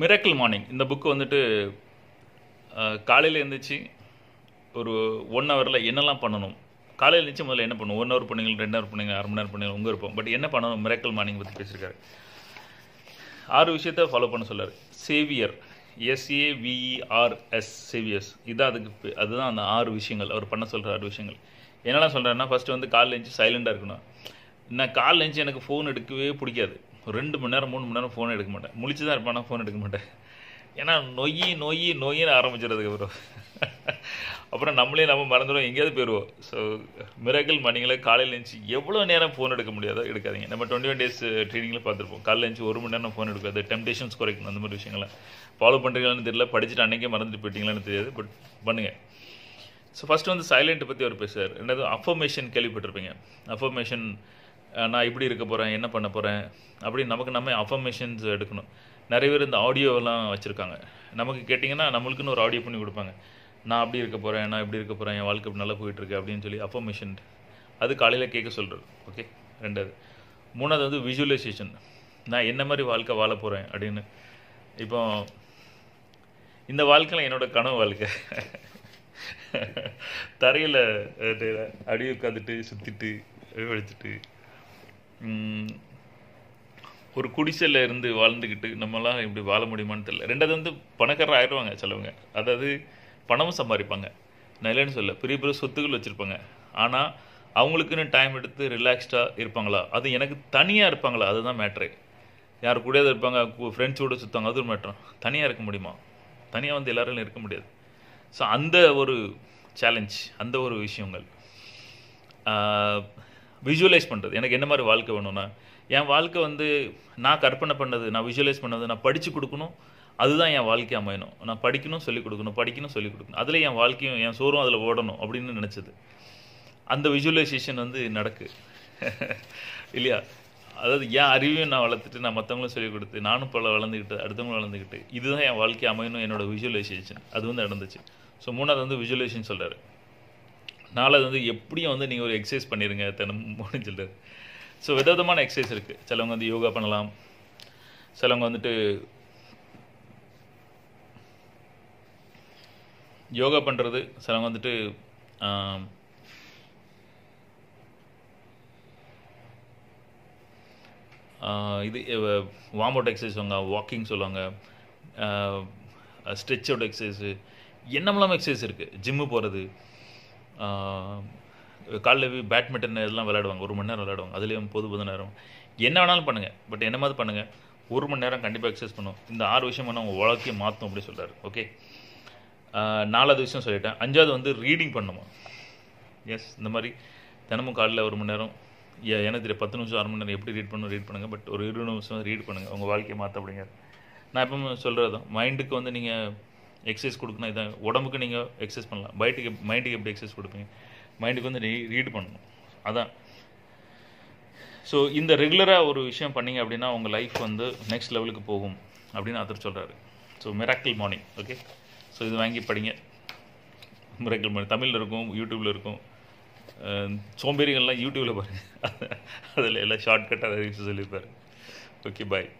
miracle morning இந்த book வந்துட்டு காலையில் எழுந்திரிச்சு ஒரு ஒன் ஹவரில் என்னெல்லாம் பண்ணணும் காலையில் எழுந்திரிச்சு முதல்ல என்ன பண்ணுவோம் ஒன் ஹவர் பண்ணுங்கள் ரெண்டு ஹவர் பண்ணுங்கள் அரை மணி நேரம் பண்ணுங்கள் உங்கள் இருப்போம் பட் என்ன பண்ணணும் மிராக்கிள் மார்னிங் பற்றி பேசியிருக்காரு ஆறு விஷயத்த ஃபாலோ பண்ண சொல்லார் சேவியர் எஸ்ஏவிஇஆர்எஸ் சேவியர்ஸ் இதுதான் அதுக்கு அதுதான் அந்த ஆறு விஷயங்கள் அவர் பண்ண சொல்கிற ஆறு விஷயங்கள் என்னெல்லாம் சொல்கிறாருன்னா ஃபஸ்ட்டு வந்து காலையில் எழுந்துச்சு சைலண்டாக இருக்கணும் நான் காலையில் எழுந்துச்சு எனக்கு ஃபோன் எடுக்கவே பிடிக்காது ரெண்டு மணி நேரம் மூணு மணி நேரம் ஃபோன் எடுக்க மாட்டேன் முழிச்சு தான் இருப்பானா ஃபோன் எடுக்க மாட்டேன் ஏன்னா நொய் நொய் நொய்னு ஆரம்பிச்சிடுறதுக்கு அப்புறம் அப்புறம் நம்மளே நம்ம மறந்துடுவோம் எங்கேயாவது போயிடுவோம் ஸோ மிரகல் மணிங்களை காலையில் எழுந்துச்சு எவ்வளோ நேரம் ஃபோன் எடுக்க முடியாதோ எடுக்காதீங்க நம்ம டுவெண்ட்டி ஒன் டேஸ் uh, ட்ரைனிங்கில் பார்த்துருப்போம் காலையில் எழுந்துச்சு ஒரு மணி நேரம் ஃபோன் எடுக்காது டெம்டேஷன்ஸ் குறைக்கணும் அந்த மாதிரி விஷயங்களை ஃபாலோ பண்ணுறீங்களான்னு தெரியல படிச்சுட்டு அன்றைக்கே மறந்துட்டு போயிட்டீங்களான்னு தெரியாது பட் பண்ணுங்கள் ஸோ ஃபஸ்ட்டு வந்து சைலண்ட்டை பற்றி அவர் பேசுவார் ரெண்டாவது அஃபர்மேஷன் கேள்விப்பட்டிருப்பீங்க அஃபர்மேஷன் நான் இப்படி இருக்க போகிறேன் என்ன பண்ண போகிறேன் அப்படின்னு நமக்கு நம்ம அஃபர்மேஷன்ஸ் எடுக்கணும் நிறைய பேர் இந்த ஆடியோவெல்லாம் வச்சுருக்காங்க நமக்கு கேட்டிங்கன்னா நம்மளுக்குன்னு ஒரு ஆடியோ பண்ணி கொடுப்பாங்க நான் அப்படி இருக்க போகிறேன் நான் இப்படி இருக்க போகிறேன் என் வாழ்க்கை இப்படி நல்லா போயிட்டுருக்கு அப்படின்னு சொல்லி அஃபர்மேஷன் அது காலையில் கேட்க சொல்கிறது ஓகே ரெண்டாவது மூணாவது வந்து விஜுவலைசேஷன் நான் என்ன மாதிரி வாழ்க்கை வாழ போகிறேன் அப்படின்னு இப்போ இந்த வாழ்க்கையில் என்னோடய கனவு வாழ்க்கை தரையில் அப்படியே உட்காந்துட்டு சுற்றிட்டு வடிச்சிட்டு ஒரு குடிசையில் இருந்து வாழ்ந்துக்கிட்டு நம்மலாம் இப்படி வாழ முடியுமான்னு தெரியல ரெண்டாவது வந்து பணக்காரர் ஆயிடுவாங்க சிலவங்க அதாவது பணமும் சம்பாதிப்பாங்க நான் இல்லைன்னு சொல்ல பெரிய பெரிய சொத்துக்கள் வச்சுருப்பாங்க ஆனால் அவங்களுக்குன்னு டைம் எடுத்து ரிலாக்ஸ்டாக இருப்பாங்களா அது எனக்கு தனியாக இருப்பாங்களா அதுதான் மேட்ரு யார் கூட இருப்பாங்க ஃப்ரெண்ட்ஸோடு சுற்றுவாங்க அது ஒரு மேட்ரு தனியாக இருக்க முடியுமா தனியாக வந்து எல்லாரும் இருக்க முடியாது ஸோ அந்த ஒரு சேலஞ்ச் அந்த ஒரு விஷயங்கள் விஜுவலைஸ் பண்ணுறது எனக்கு என்ன மாதிரி வாழ்க்கை வேணும்னா என் வாழ்க்கை வந்து நான் கற்பனை பண்ணது நான் விஜுவலைஸ் பண்ணது நான் படித்து கொடுக்கணும் அதுதான் என் வாழ்க்கை அமையணும் நான் படிக்கணும் சொல்லிக் கொடுக்கணும் படிக்கணும் சொல்லிக் கொடுக்கணும் அதில் என் வாழ்க்கையும் என் சோறும் அதில் ஓடணும் அப்படின்னு நினச்சது அந்த விஜுவலைசேஷன் வந்து நடக்கு இல்லையா அதாவது என் அறிவையும் நான் வளர்த்துட்டு நான் மற்றவங்களும் சொல்லிக் கொடுத்து நானும் பல வளர்ந்துக்கிட்டு அடுத்தவங்களும் வளர்ந்துக்கிட்டு இதுதான் என் வாழ்க்கை அமையணும் என்னோடய விஜுவலைசேஷன் அது வந்து நடந்துச்சு ஸோ மூணாவது வந்து விஜுவலைசேஷன் சொல்கிறாரு நாலாவது வந்து எப்படியும் வந்து நீங்கள் ஒரு எக்ஸசைஸ் பண்ணிடுங்க தினம் முடிஞ்சிட்டு ஸோ விதவிதமான எக்ஸசைஸ் இருக்குது சிலவங்க வந்து யோகா பண்ணலாம் சிலவங்க வந்துட்டு யோகா பண்ணுறது சிலவங்க வந்துட்டு இது வார்ம் அவுட் எக்ஸசைஸ் வாங்க வாக்கிங் சொல்லுவாங்க ஸ்ட்ரெச் அவுட் எக்ஸசைஸு என்னமெல்லாம் எக்ஸசைஸ் இருக்குது ஜிம்மு போகிறது காலையில் பேட்மிண்டன் இதெல்லாம் விளையாடுவாங்க ஒரு மணி நேரம் விளையாடுவாங்க அதுலேயும் பொது பொது நேரம் என்ன வேணாலும் பண்ணுங்கள் பட் என்ன மாதிரி பண்ணுங்கள் ஒரு மணி நேரம் கண்டிப்பாக எக்ஸசைஸ் பண்ணும் இந்த ஆறு விஷயம் பண்ணால் உங்கள் வாழ்க்கையை மாற்றும் அப்படின்னு சொல்கிறார் ஓகே நாலாவது விஷயம் சொல்லிட்டேன் அஞ்சாவது வந்து ரீடிங் பண்ணுமா எஸ் இந்த மாதிரி தினமும் காலையில் ஒரு மணி நேரம் எனக்கு தெரியும் பத்து நிமிஷம் அரை மணி நேரம் எப்படி ரீட் பண்ணணும் ரீட் பண்ணுங்கள் பட் ஒரு இருபது நிமிஷம் ரீட் பண்ணுங்கள் உங்கள் வாழ்க்கையை மாற்ற அப்படிங்கிறது நான் எப்பவுமே சொல்கிறது தான் மைண்டுக்கு வந்து நீங்கள் எக்ஸசைஸ் கொடுக்கணும் இதான் உடம்புக்கு நீங்கள் எக்ஸசைஸ் பண்ணலாம் பயிட்டுக்கு மைண்டுக்கு எப்படி எக்ஸசைஸ் கொடுப்பீங்க மைண்டுக்கு வந்து ரீட் பண்ணணும் அதான் ஸோ இந்த ரெகுலராக ஒரு விஷயம் பண்ணிங்க அப்படின்னா உங்கள் லைஃப் வந்து நெக்ஸ்ட் லெவலுக்கு போகும் அப்படின்னு ஆத்தர் சொல்கிறாரு so miracle morning okay so இது வாங்கி படிங்க மிராக்கிள் மார்னிங் தமிழில் இருக்கும் யூடியூப்பில் இருக்கும் சோம்பேறிகள்லாம் யூடியூப்பில் பாருங்கள் அதில் எல்லாம் ஷார்ட்கட்டாக ரிவ்யூ சொல்லியிருப்பார் ஓகே பாய்